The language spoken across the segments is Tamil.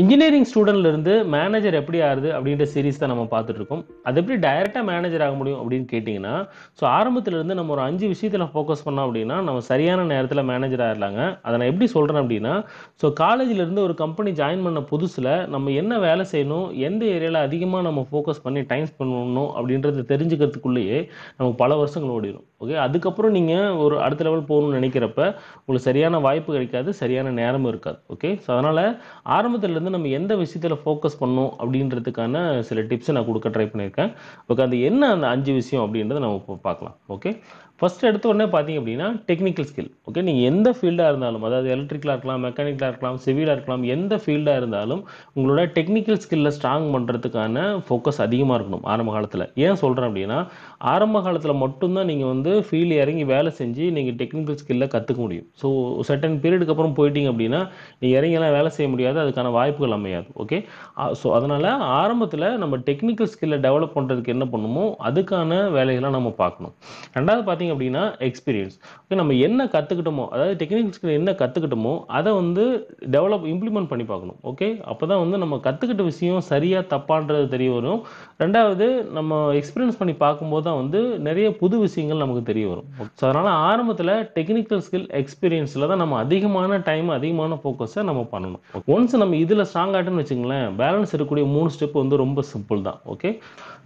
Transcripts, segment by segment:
இன்ஜினியரிங் ஸ்டூடெண்ட்லேருந்து மேனேஜர் எப்படி ஆகுது அப்படின்ற சீரீஸ் தான் நம்ம பார்த்துட்ருக்கோம் அது எப்படி டைரெக்டாக மேனேஜர் ஆக முடியும் அப்படின்னு கேட்டிங்கன்னா ஸோ ஆரம்பத்துலேருந்து நம்ம ஒரு அஞ்சு விஷயத்தில் ஃபோக்கஸ் பண்ணோம் அப்படின்னா நம்ம சரியான நேரத்தில் மேனேஜர் ஆகிடலாங்க அதை நான் எப்படி சொல்கிறேன் அப்படின்னா ஸோ காலேஜிலேருந்து ஒரு கம்பெனி ஜாயின் பண்ண புதுசில் நம்ம என்ன வேலை செய்யணும் எந்த ஏரியாவில் அதிகமாக நம்ம ஃபோக்கஸ் பண்ணி டைம் பண்ணணும் அப்படின்றத தெரிஞ்சுக்கிறதுக்குள்ளேயே நமக்கு பல வருஷங்கள் ஓடிடும் ஓகே அதுக்கப்புறம் நீங்கள் ஒரு அடுத்த லெவல் போகணும்னு நினைக்கிறப்ப உங்களுக்கு சரியான வாய்ப்பு கிடைக்காது சரியான நேரமும் இருக்காது ஓகே ஸோ அதனால் ஆரம்பத்துலேருந்து வந்து நம்ம எந்த விஷயத்தில் ஃபோக்கஸ் பண்ணணும் அப்படின்றதுக்கான சில டிப்ஸை நான் கொடுக்க ட்ரை பண்ணியிருக்கேன் ஓகே அது என்ன அந்த அஞ்சு விஷயம் அப்படின்றத நம்ம பார்க்கலாம் ஓகே ஃபஸ்ட் எடுத்த உடனே பார்த்தீங்க அப்படின்னா டெக்னிக்கல் ஸ்கில் ஓகே நீங்கள் எந்த ஃபீல்டாக இருந்தாலும் அதாவது எலக்ட்ரிக்கலாக இருக்கலாம் மெக்கானிக்கலாக இருக்கலாம் சிவிலாக இருக்கலாம் எந்த ஃபீல்டாக இருந்தாலும் உங்களோட டெக்னிக்கல் ஸ்கில்லை ஸ்ட்ராங் பண்ணுறதுக்கான ஃபோக்கஸ் அதிகமாக இருக்கணும் ஆரம்ப காலத்தில் ஏன் சொல்கிறேன் அப்படின்னா ஆரம்ப காலத்தில் மட்டும்தான் நீங்கள் வந்து ஃபீல்டு இறங்கி வேலை செஞ்சு நீங்கள் டெக்னிக்கல் ஸ்கில்லை கற்றுக்க முடியும் ஸோ சர்டன் பீரியடுக்கு அப்புறம் போயிட்டீங்க அப்படின்னா நீங்கள் இறங்கியெல்லாம் வேலை செய்ய முடியாது அதுக்கான வாய்ப்புகள் அமையாது ஓகே ஸோ அதனால் ஆரம்பத்தில் நம்ம டெக்னிக்கல் ஸ்கில்லை டெவலப் பண்ணுறதுக்கு என்ன பண்ணுமோ அதுக்கான வேலைகளை நம்ம பார்க்கணும் ரெண்டாவது பார்த்தீங்க லேர்னிங் அப்படின்னா எக்ஸ்பீரியன்ஸ் ஓகே நம்ம என்ன கற்றுக்கிட்டோமோ அதாவது டெக்னிக்கல் ஸ்கில் என்ன கற்றுக்கிட்டோமோ அதை வந்து டெவலப் இம்ப்ளிமெண்ட் பண்ணி பார்க்கணும் ஓகே அப்போ தான் வந்து நம்ம கற்றுக்கிட்ட விஷயம் சரியாக தப்பான்றது தெரிய வரும் ரெண்டாவது நம்ம எக்ஸ்பீரியன்ஸ் பண்ணி பார்க்கும்போது தான் வந்து நிறைய புது விஷயங்கள் நமக்கு தெரிய வரும் ஸோ அதனால் ஆரம்பத்தில் டெக்னிக்கல் ஸ்கில் எக்ஸ்பீரியன்ஸில் தான் நம்ம அதிகமான டைம் அதிகமான ஃபோக்கஸை நம்ம பண்ணணும் ஒன்ஸ் நம்ம இதில் ஸ்ட்ராங் ஆகிட்டோன்னு வச்சுங்களேன் பேலன்ஸ் இருக்கக்கூடிய மூணு ஸ்டெப் வந்து ரொம்ப சிம்பிள் தான் ஓகே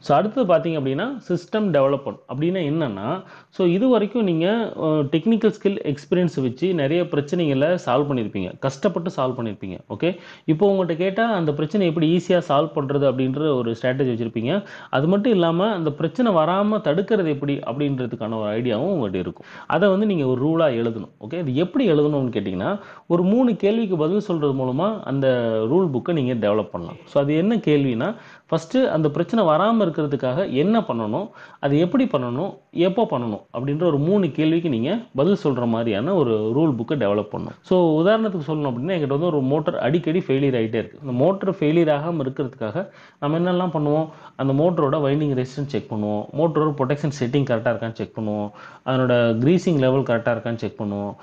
ஸோ அடுத்தது பார்த்தீங்க அப்படின்னா சிஸ்டம் டெவலப்மெண்ட் அப்படின்னா என்னென்னா ஸோ இது வரைக்கும் நீங்கள் டெக்னிக்கல் ஸ்கில் எக்ஸ்பீரியன்ஸ் வச்சு நிறைய பிரச்சனைகளை சால்வ் பண்ணியிருப்பீங்க கஷ்டப்பட்டு சால்வ் பண்ணியிருப்பீங்க ஓகே இப்போ உங்கள்கிட்ட கேட்டால் அந்த பிரச்சனை எப்படி ஈஸியாக சால்வ் பண்ணுறது அப்படின்ற ஒரு ஸ்ட்ராட்டஜி வச்சுருப்பீங்க அது மட்டும் இல்லாமல் அந்த பிரச்சனை வராமல் தடுக்கிறது எப்படி அப்படின்றதுக்கான ஒரு ஐடியாவும் உங்கள்கிட்ட இருக்கும் அதை வந்து நீங்கள் ஒரு ரூலாக எழுதணும் ஓகே இது எப்படி எழுதணும்னு கேட்டிங்கன்னா ஒரு மூணு கேள்விக்கு பதில் சொல்கிறது மூலமாக அந்த ரூல் புக்கை நீங்கள் டெவலப் பண்ணலாம் ஸோ அது என்ன கேள்வினா ஃபஸ்ட்டு அந்த பிரச்சனை வராமல் இருக்கிறதுக்காக என்ன பண்ணணும் அது எப்படி பண்ணணும் எப்போ பண்ணணும் அப்படின்ற ஒரு மூணு கேள்விக்கு நீங்கள் பதில் சொல்கிற மாதிரியான ஒரு ரூல் புக்கை டெவலப் பண்ணும் ஸோ உதாரணத்துக்கு சொல்லணும் அப்படின்னா எங்கிட்ட வந்து ஒரு மோட்டர் அடிக்கடி ஃபெயிலியர் ஆகிட்டே இருக்குது இந்த மோட்டர் ஃபெயிலியர் ஆகாமல் இருக்கிறதுக்காக நம்ம என்னெல்லாம் பண்ணுவோம் அந்த மோட்டரோட வைண்டிங் ரெசிஸ்டன்ஸ் செக் பண்ணுவோம் மோட்டரோட ப்ரொடெக்ஷன் செட்டிங் கரெக்டாக இருக்கான்னு செக் பண்ணுவோம் அதனோட க்ரீசிங் லெவல் கரெக்டாக இருக்கான்னு செக் பண்ணுவோம்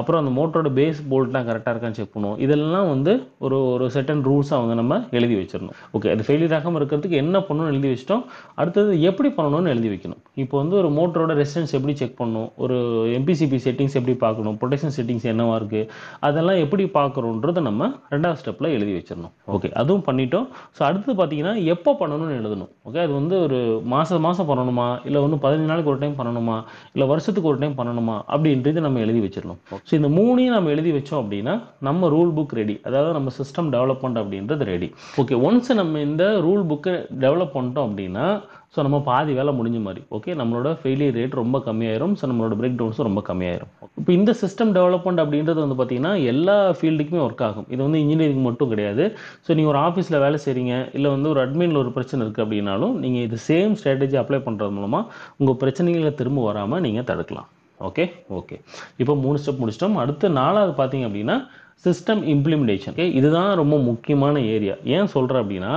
அப்புறம் அந்த மோட்டரோட பேஸ் போல்ட்லாம் கரெக்டாக இருக்கான்னு செக் பண்ணுவோம் இதெல்லாம் வந்து ஒரு ஒரு செட்டன் ரூல்ஸாக வந்து நம்ம எழுதி வச்சிடணும் ஓகே அது ஃபெயிலியர் ஆகாமல் இருக்கிறதுக்கு என்ன பண்ணணும்னு எழுதி வச்சிட்டோம் அடுத்தது எப்படி பண்ணணும்னு எழுதி வைக்கணும் இப்போ வந்து ஒரு மோட்டரோட ரெசிஸ்டன்ஸ் ப்ரொடெக்ஷன்ஸ் எப்படி செக் பண்ணணும் ஒரு எம்பிசிபி செட்டிங்ஸ் எப்படி பார்க்கணும் ப்ரொடெக்ஷன் செட்டிங்ஸ் என்னவா இருக்குது அதெல்லாம் எப்படி பார்க்குறோன்றதை நம்ம ரெண்டாவது ஸ்டெப்பில் எழுதி வச்சிடணும் ஓகே அதுவும் பண்ணிட்டோம் ஸோ அடுத்தது பார்த்தீங்கன்னா எப்போ பண்ணணும்னு எழுதணும் ஓகே அது வந்து ஒரு மாதம் மாதம் பண்ணணுமா இல்லை ஒன்று பதினஞ்சு நாளைக்கு ஒரு டைம் பண்ணணுமா இல்லை வருஷத்துக்கு ஒரு டைம் பண்ணணுமா அப்படின்றது நம்ம எழுதி வச்சிடணும் ஸோ இந்த மூணையும் நம்ம எழுதி வச்சோம் அப்படின்னா நம்ம ரூல் புக் ரெடி அதாவது நம்ம சிஸ்டம் டெவலப்மெண்ட் அப்படின்றது ரெடி ஓகே ஒன்ஸ் நம்ம இந்த ரூல் புக்கை டெவலப் பண்ணிட்டோம் அப்படின்னா ஸோ நம்ம பாதி வேலை முடிஞ்ச மாதிரி ஓகே நம்மளோட ஃபெயிலியர் ரேட் ரொம்ப கம்மியாயிரும் ஸோ நம்மளோட பிரேக் டவுன்ஸும் ரொம்ப கம்மியாயிரும் இப்போ இந்த சிஸ்டம் டெவலப்மெண்ட் அப்படின்றது வந்து பார்த்தீங்கன்னா எல்லா ஃபீல்டுக்குமே ஒர்க் ஆகும் இது வந்து இன்ஜினியரிங் மட்டும் கிடையாது ஸோ நீங்கள் ஒரு ஆஃபீஸில் வேலை செய்கிறீங்க இல்லை வந்து ஒரு அட்மினில் ஒரு பிரச்சனை இருக்குது அப்படின்னாலும் நீங்கள் இது சேம் ஸ்ட்ராட்டஜி அப்ளை பண்ணுறது மூலமாக உங்கள் பிரச்சனைகளை திரும்ப வராமல் நீங்கள் தடுக்கலாம் ஓகே ஓகே இப்போ மூணு ஸ்டெப் முடிச்சிட்டோம் அடுத்து நாலாவது பார்த்தீங்க அப்படின்னா சிஸ்டம் இம்ப்ளிமெண்டேஷன் ஓகே இதுதான் ரொம்ப முக்கியமான ஏரியா ஏன் சொல்கிறேன் அப்படின்னா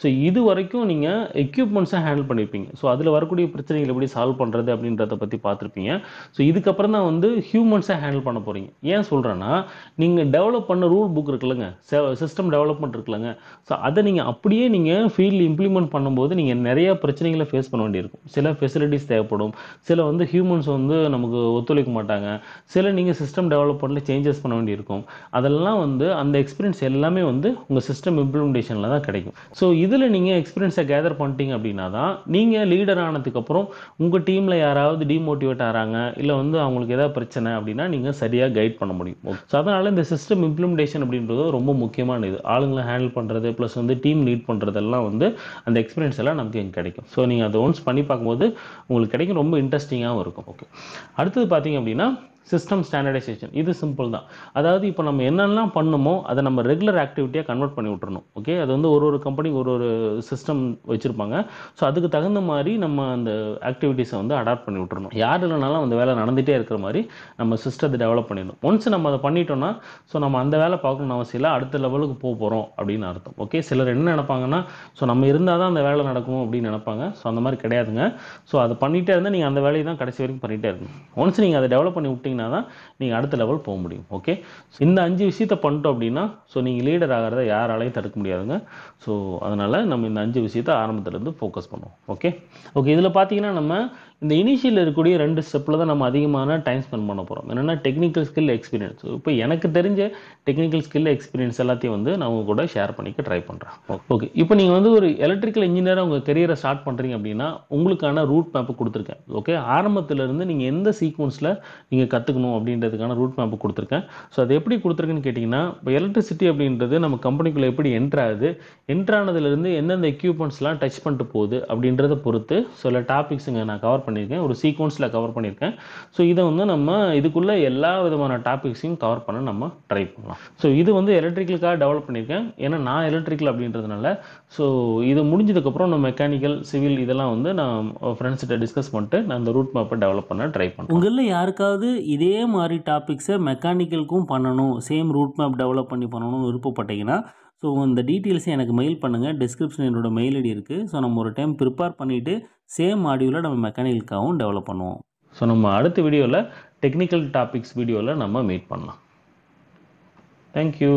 ஸோ இது வரைக்கும் நீங்கள் எக்யூப்மெண்ட்ஸை ஹேண்டில் பண்ணியிருப்பீங்க ஸோ அதில் வரக்கூடிய பிரச்சனைகள் எப்படி சால்வ் பண்ணுறது அப்படின்றத பற்றி பார்த்துருப்பீங்க ஸோ இதுக்கப்புறம் தான் வந்து ஹியூமன்ஸை ஹேண்டில் பண்ண போகிறீங்க ஏன் சொல்கிறேன்னா நீங்கள் டெவலப் பண்ண ரூல் புக் இருக்குல்லங்க சிஸ்டம் டெவலப்மெண்ட் இருக்குல்லங்க ஸோ அதை நீங்கள் அப்படியே நீங்கள் ஃபீல்டில் இம்ப்ளிமெண்ட் பண்ணும்போது நீங்கள் நிறையா பிரச்சனைகளை ஃபேஸ் பண்ண வேண்டியிருக்கும் சில ஃபெசிலிட்டிஸ் தேவைப்படும் சில வந்து ஹியூமன்ஸ் வந்து நமக்கு ஒத்துழைக்க மாட்டாங்க சில நீங்கள் சிஸ்டம் டெவலப்மெண்ட்டில் சேஞ்சஸ் பண்ண வேண்டியிருக்கும் அதெல்லாம் வந்து அந்த எக்ஸ்பீரியன்ஸ் எல்லாமே வந்து உங்கள் சிஸ்டம் இம்ப்ளிமெண்டேஷனில் தான் கிடைக்கும் ஸோ இது இதில் நீங்கள் எக்ஸ்பீரியன்ஸை கேதர் பண்ணிட்டீங்க அப்படின்னா தான் நீங்கள் லீடர் ஆனதுக்கப்புறம் உங்கள் டீமில் யாராவது டிமோட்டிவேட் ஆகிறாங்க இல்லை வந்து அவங்களுக்கு ஏதாவது பிரச்சனை அப்படின்னா நீங்கள் சரியாக கைட் பண்ண முடியும் ஸோ அதனால் இந்த சிஸ்டம் இம்ப்ளிமெண்டேஷன் அப்படின்றது ரொம்ப முக்கியமான இது ஆளுங்களை ஹேண்டில் பண்ணுறது ப்ளஸ் வந்து டீம் லீட் பண்ணுறதெல்லாம் வந்து அந்த எக்ஸ்பீரியன்ஸ் எல்லாம் நமக்கு இங்கே கிடைக்கும் ஸோ நீங்கள் அதை ஒன்ஸ் பண்ணி பார்க்கும்போது உங்களுக்கு கிடைக்கும் ரொம்ப இன்ட்ரெஸ்டிங்காகவும் இருக்கும் ஓகே அடுத்தது பார்த்தீங்க அப்படின்னா சிஸ்டம் ஸ்டாண்டர்டைசேஷன் இது சிம்பிள் தான் அதாவது இப்போ நம்ம என்னெல்லாம் பண்ணுமோ அதை நம்ம ரெகுலர் ஆக்டிவிட்டியாக கன்வெர்ட் பண்ணி விட்டுறணும் ஓகே அது வந்து ஒரு ஒரு கம்பெனி ஒரு ஒரு சிஸ்டம் வச்சுருப்பாங்க ஸோ அதுக்கு தகுந்த மாதிரி நம்ம அந்த ஆக்டிவிட்டீஸை வந்து அடாப்ட் பண்ணி விட்டுறணும் யார் இல்லைனாலும் அந்த வேலை நடந்துகிட்டே இருக்கிற மாதிரி நம்ம சிஸ்டத்தை டெவலப் பண்ணிடணும் ஒன்ஸ் நம்ம அதை பண்ணிட்டோம்னா ஸோ நம்ம அந்த வேலை பார்க்கணும்னு அவசியம் இல்லை அடுத்த லெவலுக்கு போக போகிறோம் அப்படின்னு அர்த்தம் ஓகே சிலர் என்ன நினைப்பாங்கன்னா ஸோ நம்ம இருந்தால் தான் அந்த வேலை நடக்கும் அப்படின்னு நினைப்பாங்க ஸோ அந்த மாதிரி கிடையாதுங்க ஸோ அதை பண்ணிகிட்டே இருந்தால் நீங்கள் அந்த வேலையை தான் கடைசி வரைக்கும் பண்ணிகிட்டே இருக்கணும் ஒன்ஸ் நீங்கள் அதை டெவலப் பண்ணி விட்டீங்க பண்ணிங்கன்னா தான் நீங்கள் அடுத்த லெவல் போக முடியும் ஓகே இந்த அஞ்சு விஷயத்தை பண்ணிட்டோம் அப்படின்னா ஸோ நீங்கள் லீடர் ஆகிறத யாராலையும் தடுக்க முடியாதுங்க ஸோ அதனால் நம்ம இந்த அஞ்சு விஷயத்தை ஆரம்பத்துலேருந்து ஃபோக்கஸ் பண்ணுவோம் ஓகே ஓகே இதில் பார்த்தீங்கன்னா நம்ம இந்த இனிஷியல் இருக்கக்கூடிய ரெண்டு ஸ்டெப்பில் தான் நம்ம அதிகமான டைம் ஸ்பெண்ட் பண்ண போகிறோம் என்னென்னா டெக்னிக்கல் ஸ்கில் எக்ஸ்பீரியன்ஸ் இப்போ எனக்கு தெரிஞ்ச டெக்னிக்கல் ஸ்கில் எக்ஸ்பீரியன்ஸ் எல்லாத்தையும் வந்து நான் உங்கள் கூட ஷேர் பண்ணிக்க ட்ரை பண்ணுறேன் ஓகே இப்போ நீங்கள் வந்து ஒரு எலக்ட்ரிக்கல் இன்ஜினியராக உங்கள் கெரியரை ஸ்டார்ட் பண்ணுறீங்க அப்படின்னா உங்களுக்கான ரூட் மேப்பு கொடுத்துருக்கேன் ஓகே ஆரம்பத்திலேருந்து நீங்கள் எந்த சீக்வன்ஸில் நீங்கள் கற்றுக்கணும் அப்படின்றதுக்கான ரூட் மேப்பு கொடுத்துருக்கேன் ஸோ அது எப்படி கொடுத்துருக்குன்னு கேட்டிங்கன்னா இப்போ எலக்ட்ரிசிட்டி அப்படின்றது நம்ம கம்பெனிக்குள்ளே எப்படி என்ட்ராகுது என்ட்ரானதுலேருந்து எந்தெந்த எக்யூப்மெண்ட்ஸ்லாம் டச் பண்ணிட்டு போகுது அப்படின்றத பொறுத்து சில டாபிக்ஸுங்க நான் கவர் பண்ணியிருக்கேன் ஒரு சீக்வன்ஸில் கவர் பண்ணியிருக்கேன் ஸோ இதை வந்து நம்ம இதுக்குள்ளே எல்லா விதமான டாபிக்ஸையும் கவர் பண்ண நம்ம ட்ரை பண்ணலாம் ஸோ இது வந்து எலக்ட்ரிக்கலுக்காக டெவலப் பண்ணியிருக்கேன் ஏன்னா நான் எலக்ட்ரிக்கல் அப்படின்றதுனால ஸோ இது முடிஞ்சதுக்கப்புறம் நம்ம மெக்கானிக்கல் சிவில் இதெல்லாம் வந்து நான் ஃப்ரெண்ட்ஸ்கிட்ட டிஸ்கஸ் பண்ணிட்டு நான் அந்த ரூட் மேப்பை டெவலப் பண்ண ட்ரை பண்ணேன் உங்களில் யாருக்காவது இதே மாதிரி டாபிக்ஸை மெக்கானிக்கலுக்கும் பண்ணணும் சேம் ரூட் மேப் டெவலப் பண்ணி பண்ணணும்னு விருப்பப்பட்டீங்கன்னா ஸோ இந்த டீட்டெயில்ஸை எனக்கு மெயில் பண்ணுங்கள் டிஸ்கிரிப்ஷன் என்னோடய மெயில் ஐடி இருக்குது ஸோ நம்ம ஒரு டைம் ப்ரிப்பேர் பண்ணிவிட்டு சேம் மாடியூலில் நம்ம மெக்கானிக்கலுக்காகவும் டெவலப் பண்ணுவோம் ஸோ நம்ம அடுத்த வீடியோவில் டெக்னிக்கல் டாபிக்ஸ் வீடியோவில் நம்ம மீட் பண்ணலாம் தேங்க்யூ